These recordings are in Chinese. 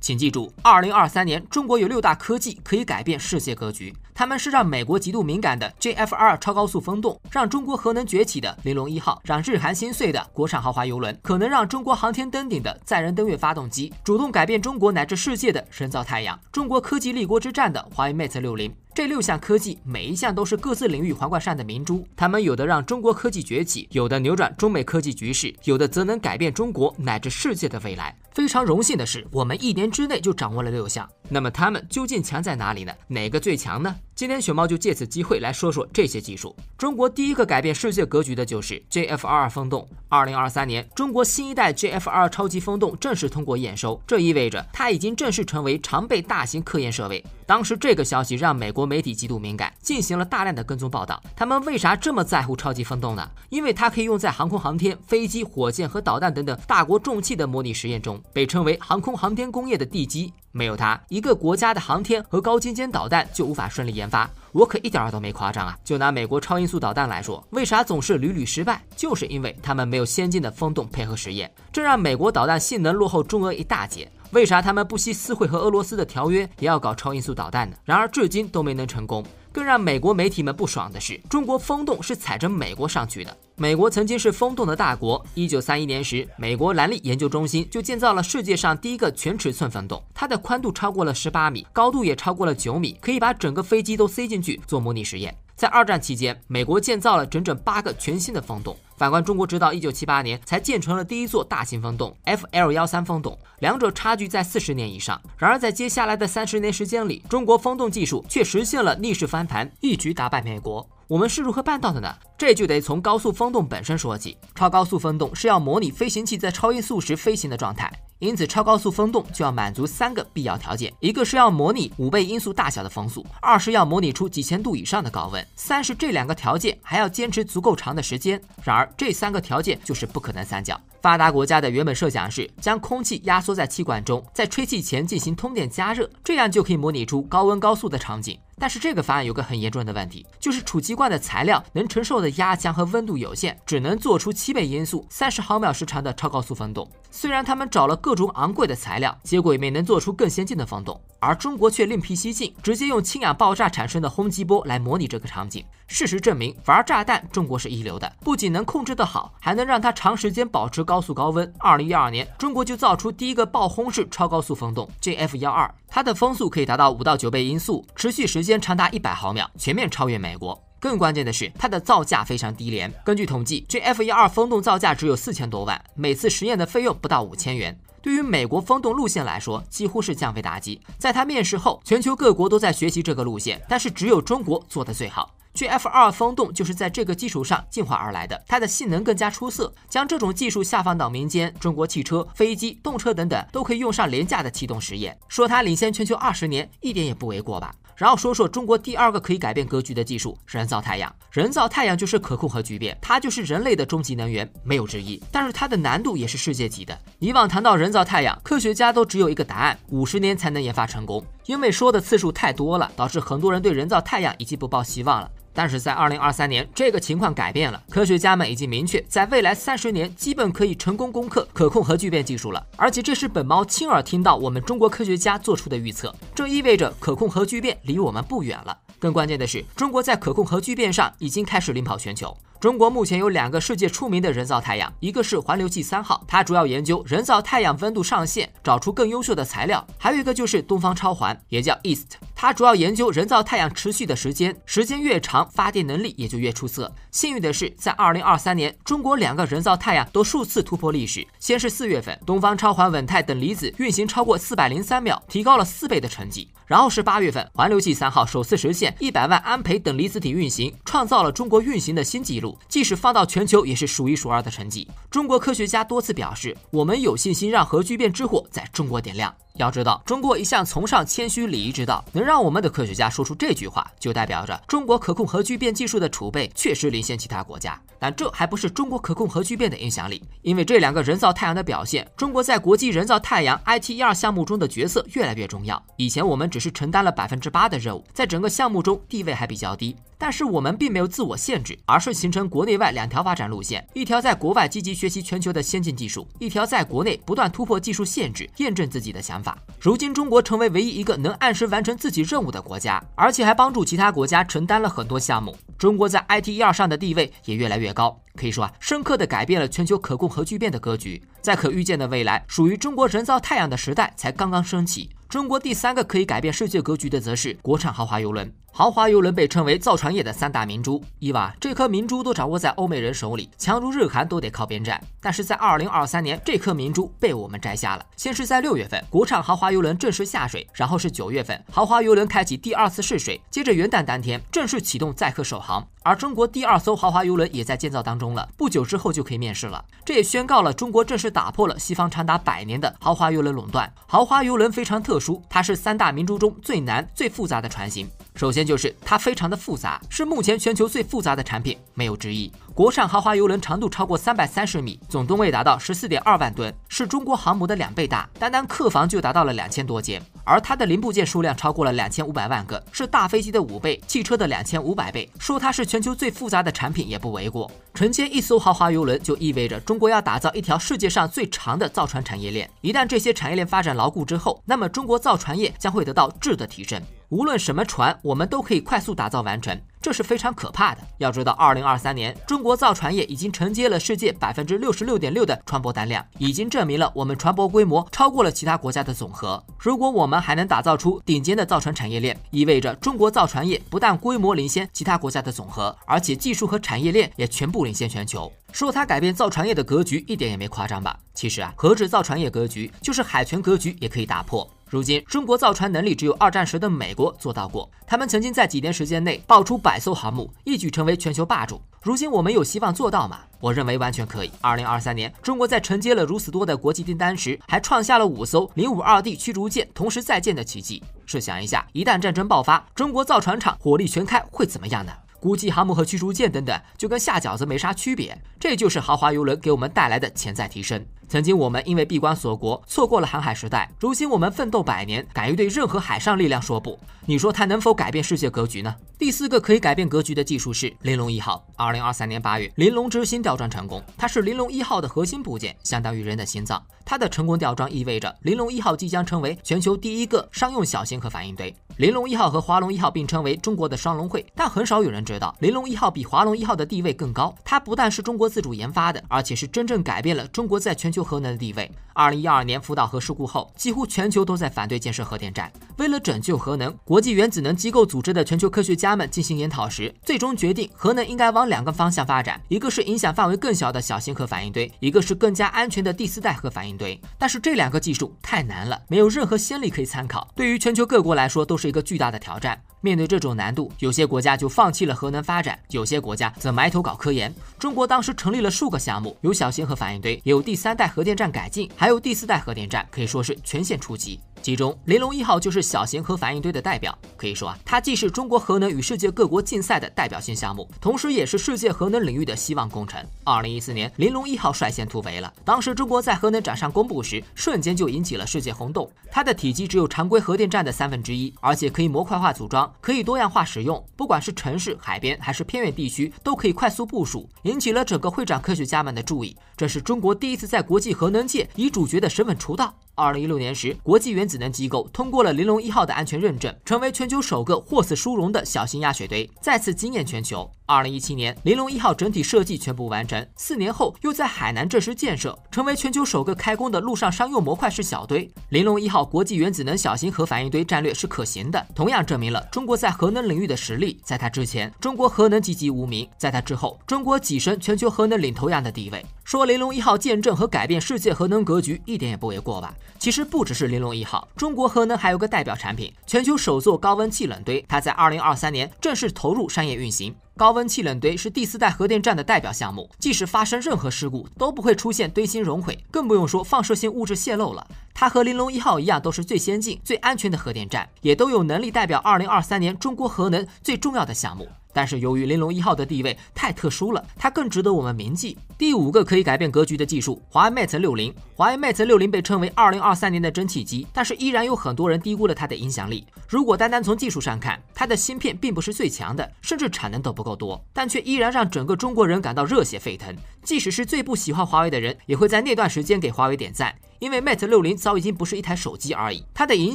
请记住，二零二三年中国有六大科技可以改变世界格局，他们是让美国极度敏感的 j f r 超高速风洞，让中国核能崛起的玲珑一号，让日韩心碎的国产豪华游轮，可能让中国航天登顶的载人登月发动机，主动改变中国乃至世界的人造太阳，中国科技立国之战的华为 Mate 六零。这六项科技，每一项都是各自领域皇冠上的明珠。他们有的让中国科技崛起，有的扭转中美科技局势，有的则能改变中国乃至世界的未来。非常荣幸的是，我们一年之内就掌握了六项。那么，他们究竟强在哪里呢？哪个最强呢？今天雪猫就借此机会来说说这些技术。中国第一个改变世界格局的就是 j f r 风洞。二零二三年，中国新一代 j f r 超级风洞正式通过验收，这意味着它已经正式成为常备大型科研设备。当时这个消息让美国媒体极度敏感，进行了大量的跟踪报道。他们为啥这么在乎超级风洞呢？因为它可以用在航空航天、飞机、火箭和导弹等等大国重器的模拟实验中，被称为航空航天工业的地基。没有它，一个国家的航天和高精尖导弹就无法顺利研发。我可一点儿都没夸张啊！就拿美国超音速导弹来说，为啥总是屡屡失败？就是因为他们没有先进的风洞配合实验，这让美国导弹性能落后中俄一大截。为啥他们不惜撕毁和俄罗斯的条约，也要搞超音速导弹呢？然而至今都没能成功。更让美国媒体们不爽的是，中国风洞是踩着美国上去的。美国曾经是风洞的大国。一九三一年时，美国兰利研究中心就建造了世界上第一个全尺寸风洞，它的宽度超过了十八米，高度也超过了九米，可以把整个飞机都塞进去做模拟实验。在二战期间，美国建造了整整八个全新的风洞。反观中国，直到一九七八年才建成了第一座大型风洞 FL 幺三风洞，两者差距在四十年以上。然而，在接下来的三十年时间里，中国风洞技术却实现了逆势翻盘，一举打败美国。我们是如何办到的呢？这就得从高速风洞本身说起。超高速风洞是要模拟飞行器在超音速时飞行的状态。因此，超高速风洞就要满足三个必要条件：一个是要模拟五倍音速大小的风速，二是要模拟出几千度以上的高温，三是这两个条件还要坚持足够长的时间。然而，这三个条件就是不可能三角。发达国家的原本设想是将空气压缩在气管中，在吹气前进行通电加热，这样就可以模拟出高温高速的场景。但是这个方案有个很严重的问题，就是储气罐的材料能承受的压强和温度有限，只能做出七倍音速、三十毫秒时长的超高速风洞。虽然他们找了各种昂贵的材料，结果也没能做出更先进的风洞。而中国却另辟蹊径，直接用氢氧爆炸产生的轰击波来模拟这个场景。事实证明，玩炸弹中国是一流的，不仅能控制得好，还能让它长时间保持高速高温。二零一二年，中国就造出第一个爆轰式超高速风洞 JF 幺二。它的风速可以达到五到九倍音速，持续时间长达一百毫秒，全面超越美国。更关键的是，它的造价非常低廉。根据统计，JF12 风洞造价只有四千多万，每次实验的费用不到五千元。对于美国风洞路线来说，几乎是降维打击。在他面世后，全球各国都在学习这个路线，但是只有中国做得最好。G F 二风洞就是在这个基础上进化而来的，它的性能更加出色。将这种技术下放到民间，中国汽车、飞机、动车等等都可以用上廉价的气动实验。说它领先全球二十年一点也不为过吧？然后说说中国第二个可以改变格局的技术——人造太阳。人造太阳就是可控核聚变，它就是人类的终极能源，没有之一。但是它的难度也是世界级的。以往谈到人造太阳，科学家都只有一个答案：五十年才能研发成功。因为说的次数太多了，导致很多人对人造太阳已经不抱希望了。但是在二零二三年，这个情况改变了。科学家们已经明确，在未来三十年，基本可以成功攻克可控核聚变技术了。而且这是本猫亲耳听到我们中国科学家做出的预测，这意味着可控核聚变离我们不远了。更关键的是，中国在可控核聚变上已经开始领跑全球。中国目前有两个世界出名的人造太阳，一个是环流器三号，它主要研究人造太阳温度上限，找出更优秀的材料；还有一个就是东方超环，也叫 East，它主要研究人造太阳持续的时间，时间越长，发电能力也就越出色。幸运的是，在二零二三年，中国两个人造太阳都数次突破历史。先是四月份，东方超环稳态等离子运行超过四百零三秒，提高了四倍的成绩。然后是八月份，环流计三号首次实现一百万安培等离子体运行，创造了中国运行的新纪录，即使放到全球也是数一数二的成绩。中国科学家多次表示，我们有信心让核聚变之火在中国点亮。要知道，中国一向崇尚谦虚礼仪之道，能让我们的科学家说出这句话，就代表着中国可控核聚变技术的储备确实领先其他国家。但这还不是中国可控核聚变的影响力，因为这两个人造太阳的表现，中国在国际人造太阳 ITER 项目中的角色越来越重要。以前我们只是承担了百分之八的任务，在整个项目中地位还比较低。但是我们并没有自我限制，而是形成国内外两条发展路线：一条在国外积极学习全球的先进技术，一条在国内不断突破技术限制，验证自己的想法。如今，中国成为唯一一个能按时完成自己任务的国家，而且还帮助其他国家承担了很多项目。中国在 I T E R 上的地位也越来越高，可以说啊，深刻的改变了全球可控核聚变的格局。在可预见的未来，属于中国人造太阳的时代才刚刚升起。中国第三个可以改变世界格局的，则是国产豪华游轮。豪华游轮被称为造船业的三大明珠，伊娃这颗明珠都掌握在欧美人手里，强如日韩都得靠边站。但是在二零二三年，这颗明珠被我们摘下了。先是在六月份，国产豪华游轮正式下水，然后是九月份，豪华游轮开启第二次试水，接着元旦当天正式启动载客首航。而中国第二艘豪华游轮也在建造当中了，不久之后就可以面世了。这也宣告了中国正式打破了西方长达百年的豪华游轮垄断。豪华游轮非常特。它是三大明珠中最难、最复杂的船型。首先就是它非常的复杂，是目前全球最复杂的产品，没有之一。国产豪华游轮长度超过三百三十米，总吨位达到十四点二万吨，是中国航母的两倍大，单单客房就达到了两千多间，而它的零部件数量超过了两千五百万个，是大飞机的五倍，汽车的两千五百倍。说它是全球最复杂的产品也不为过。承接一艘豪华游轮，就意味着中国要打造一条世界上最长的造船产业链。一旦这些产业链发展牢固之后，那么中国造船业将会得到质的提升。无论什么船，我们都可以快速打造完成，这是非常可怕的。要知道，二零二三年中国造船业已经承接了世界百分之六十六点六的船舶单量，已经证明了我们船舶规模超过了其他国家的总和。如果我们还能打造出顶尖的造船产业链，意味着中国造船业不但规模领先其他国家的总和，而且技术和产业链也全部领先全球。说它改变造船业的格局，一点也没夸张吧？其实啊，何止造船业格局，就是海权格局也可以打破。如今，中国造船能力只有二战时的美国做到过。他们曾经在几年时间内爆出百艘航母，一举成为全球霸主。如今，我们有希望做到吗？我认为完全可以。二零二三年，中国在承接了如此多的国际订单时，还创下了五艘零五二 D 驱逐舰同时在建的奇迹。设想一下，一旦战争爆发，中国造船厂火力全开会怎么样呢？估计航母和驱逐舰等等，就跟下饺子没啥区别。这就是豪华游轮给我们带来的潜在提升。曾经我们因为闭关锁国错过了航海时代，如今我们奋斗百年，敢于对任何海上力量说不。你说它能否改变世界格局呢？第四个可以改变格局的技术是玲珑一号。二零二三年八月，玲珑之心吊装成功，它是玲珑一号的核心部件，相当于人的心脏。它的成功吊装意味着玲珑一号即将成为全球第一个商用小型核反应堆。玲珑一号和华龙一号并称为中国的双龙会，但很少有人知道，玲珑一号比华龙一号的地位更高。它不但是中国自主研发的，而且是真正改变了中国在全球核能的地位。二零一二年福岛核事故后，几乎全球都在反对建设核电站。为了拯救核能，国际原子能机构组织的全球科学家们进行研讨时，最终决定核能应该往两个方向发展：一个是影响范围更小的小型核反应堆，一个是更加安全的第四代核反应堆。但是这两个技术太难了，没有任何先例可以参考，对于全球各国来说都是。一个巨大的挑战。面对这种难度，有些国家就放弃了核能发展，有些国家则埋头搞科研。中国当时成立了数个项目，有小型核反应堆，有第三代核电站改进，还有第四代核电站，可以说是全线出击。其中，玲珑一号就是小型核反应堆的代表。可以说啊，它既是中国核能与世界各国竞赛的代表性项目，同时也是世界核能领域的希望工程。二零一四年，玲珑一号率先突围了。当时，中国在核能展上公布时，瞬间就引起了世界轰动。它的体积只有常规核电站的三分之一，而且可以模块化组装，可以多样化使用。不管是城市、海边还是偏远地区，都可以快速部署，引起了整个会展科学家们的注意。这是中国第一次在国际核能界以主角的身份出道。二零一六年时，国际原子能机构通过了玲珑一号的安全认证，成为全球首个获此殊荣的小型压水堆，再次惊艳全球。二零一七年，玲珑一号整体设计全部完成，四年后又在海南正式建设，成为全球首个开工的陆上商用模块式小堆。玲珑一号国际原子能小型核反应堆战略是可行的，同样证明了中国在核能领域的实力。在它之前，中国核能籍籍无名；在它之后，中国跻身全球核能领头羊的地位。说玲珑一号见证和改变世界核能格局一点也不为过吧？其实不只是玲珑一号，中国核能还有个代表产品——全球首座高温气冷堆，它在二零二三年正式投入商业运行。高温气冷堆是第四代核电站的代表项目，即使发生任何事故，都不会出现堆芯熔毁，更不用说放射性物质泄漏了。它和玲珑一号一样，都是最先进、最安全的核电站，也都有能力代表2023年中国核能最重要的项目。但是由于玲珑一号的地位太特殊了，它更值得我们铭记。第五个可以改变格局的技术，华为 Mate 六零，华为 Mate 六零被称为二零二三年的蒸汽机，但是依然有很多人低估了它的影响力。如果单单从技术上看，它的芯片并不是最强的，甚至产能都不够多，但却依然让整个中国人感到热血沸腾。即使是最不喜欢华为的人，也会在那段时间给华为点赞。因为 Mate 六零早已经不是一台手机而已，它的影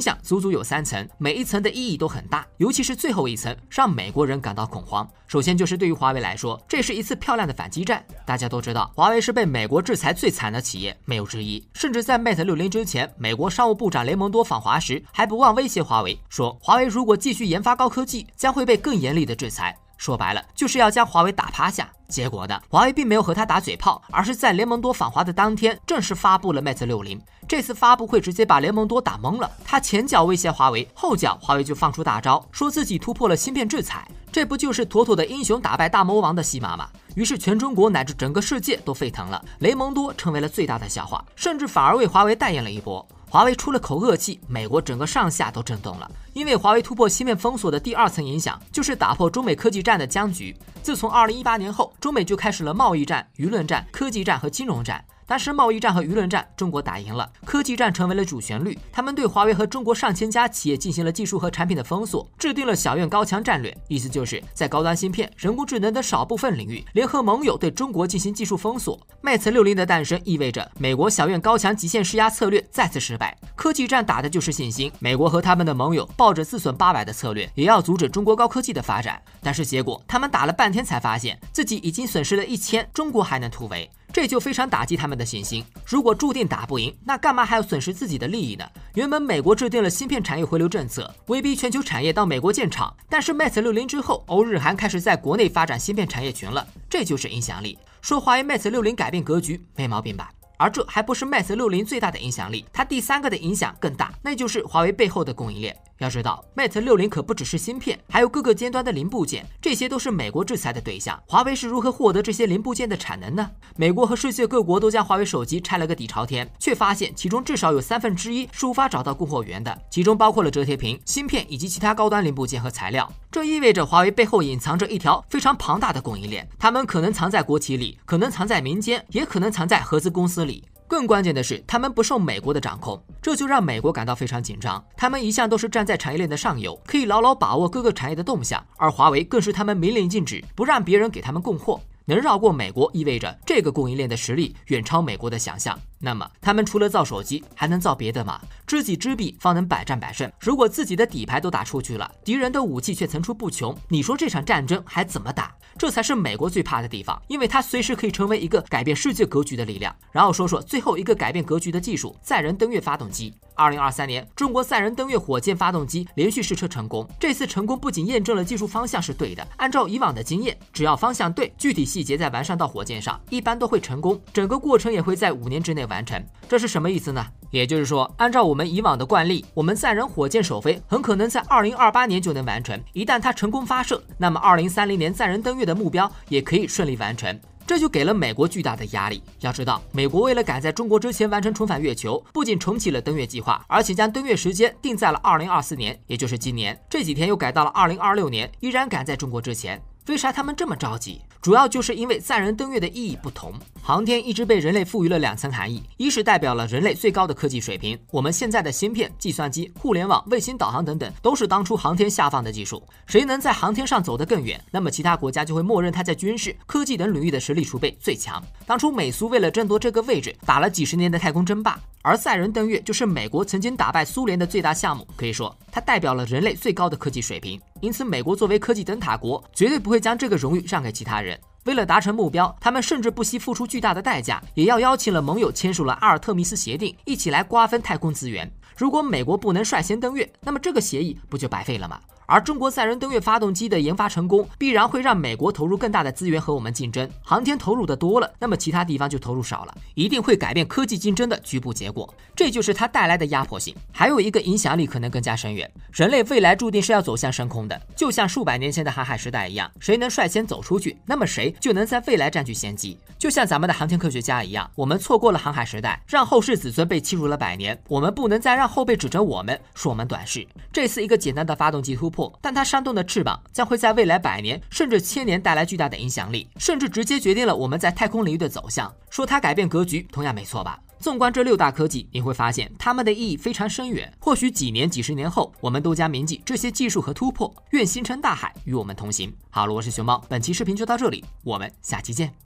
响足足有三层，每一层的意义都很大，尤其是最后一层，让美国人感到恐慌。首先就是对于华为来说，这是一次漂亮的反击战。大家都知道，华为是被美国制裁最惨的企业，没有之一。甚至在 Mate 六零之前，美国商务部长雷蒙多访华时，还不忘威胁华为，说华为如果继续研发高科技，将会被更严厉的制裁。说白了，就是要将华为打趴下。结果呢，华为并没有和他打嘴炮，而是在雷蒙多访华的当天，正式发布了 Mate 60。这次发布会直接把雷蒙多打懵了。他前脚威胁华为，后脚华为就放出大招，说自己突破了芯片制裁。这不就是妥妥的英雄打败大魔王的戏码吗？于是全中国乃至整个世界都沸腾了，雷蒙多成为了最大的笑话，甚至反而为华为代言了一波。华为出了口恶气，美国整个上下都震动了。因为华为突破芯片封锁的第二层影响，就是打破中美科技战的僵局。自从2018年后，中美就开始了贸易战、舆论战、科技战和金融战。但是贸易战和舆论战，中国打赢了，科技战成为了主旋律。他们对华为和中国上千家企业进行了技术和产品的封锁，制定了小院高墙战略，意思就是在高端芯片、人工智能等少部分领域，联合盟友对中国进行技术封锁。Mate 六零的诞生意味着美国小院高墙极限施压策略再次失败。科技战打的就是信心，美国和他们的盟友抱着自损八百的策略，也要阻止中国高科技的发展。但是结果，他们打了半天才发现自己已经损失了一千，中国还能突围。这就非常打击他们的信心。如果注定打不赢，那干嘛还要损失自己的利益呢？原本美国制定了芯片产业回流政策，威逼全球产业到美国建厂，但是 Mate 六零之后，欧日韩开始在国内发展芯片产业群了，这就是影响力。说华为 Mate 六零改变格局，没毛病吧？而这还不是 Mate 60最大的影响力，它第三个的影响更大，那就是华为背后的供应链。要知道，Mate 60可不只是芯片，还有各个尖端的零部件，这些都是美国制裁的对象。华为是如何获得这些零部件的产能呢？美国和世界各国都将华为手机拆了个底朝天，却发现其中至少有三分之一是无法找到供货源的，其中包括了折叠屏、芯片以及其他高端零部件和材料。这意味着华为背后隐藏着一条非常庞大的供应链，他们可能藏在国企里，可能藏在民间，也可能藏在合资公司。更关键的是，他们不受美国的掌控，这就让美国感到非常紧张。他们一向都是站在产业链的上游，可以牢牢把握各个产业的动向，而华为更是他们明令禁止不让别人给他们供货。能绕过美国，意味着这个供应链的实力远超美国的想象。那么他们除了造手机还能造别的吗？知己知彼方能百战百胜。如果自己的底牌都打出去了，敌人的武器却层出不穷，你说这场战争还怎么打？这才是美国最怕的地方，因为它随时可以成为一个改变世界格局的力量。然后说说最后一个改变格局的技术——载人登月发动机。二零二三年，中国载人登月火箭发动机连续试车成功。这次成功不仅验证了技术方向是对的，按照以往的经验，只要方向对，具体细节再完善到火箭上，一般都会成功。整个过程也会在五年之内。完成，这是什么意思呢？也就是说，按照我们以往的惯例，我们载人火箭首飞很可能在二零二八年就能完成。一旦它成功发射，那么二零三零年载人登月的目标也可以顺利完成。这就给了美国巨大的压力。要知道，美国为了赶在中国之前完成重返月球，不仅重启了登月计划，而且将登月时间定在了二零二四年，也就是今年这几天又改到了二零二六年，依然赶在中国之前。为啥他们这么着急？主要就是因为载人登月的意义不同，航天一直被人类赋予了两层含义，一是代表了人类最高的科技水平，我们现在的芯片、计算机、互联网、卫星导航等等，都是当初航天下放的技术。谁能在航天上走得更远，那么其他国家就会默认他在军事、科技等领域的实力储备最强。当初美苏为了争夺这个位置，打了几十年的太空争霸，而载人登月就是美国曾经打败苏联的最大项目，可以说它代表了人类最高的科技水平。因此，美国作为科技灯塔国，绝对不会将这个荣誉让给其他人。为了达成目标，他们甚至不惜付出巨大的代价，也要邀请了盟友签署了《阿尔特弥斯协定》，一起来瓜分太空资源。如果美国不能率先登月，那么这个协议不就白费了吗？而中国载人登月发动机的研发成功，必然会让美国投入更大的资源和我们竞争。航天投入的多了，那么其他地方就投入少了，一定会改变科技竞争的局部结果。这就是它带来的压迫性。还有一个影响力可能更加深远。人类未来注定是要走向深空的，就像数百年前的航海时代一样，谁能率先走出去，那么谁就能在未来占据先机。就像咱们的航天科学家一样，我们错过了航海时代，让后世子孙被欺辱了百年，我们不能再让后辈指着我们说我们短视。这次一个简单的发动机突。破。但它扇动的翅膀将会在未来百年甚至千年带来巨大的影响力，甚至直接决定了我们在太空领域的走向。说它改变格局，同样没错吧？纵观这六大科技，你会发现它们的意义非常深远。或许几年、几十年后，我们都将铭记这些技术和突破。愿星辰大海与我们同行。好了，我是熊猫，本期视频就到这里，我们下期见。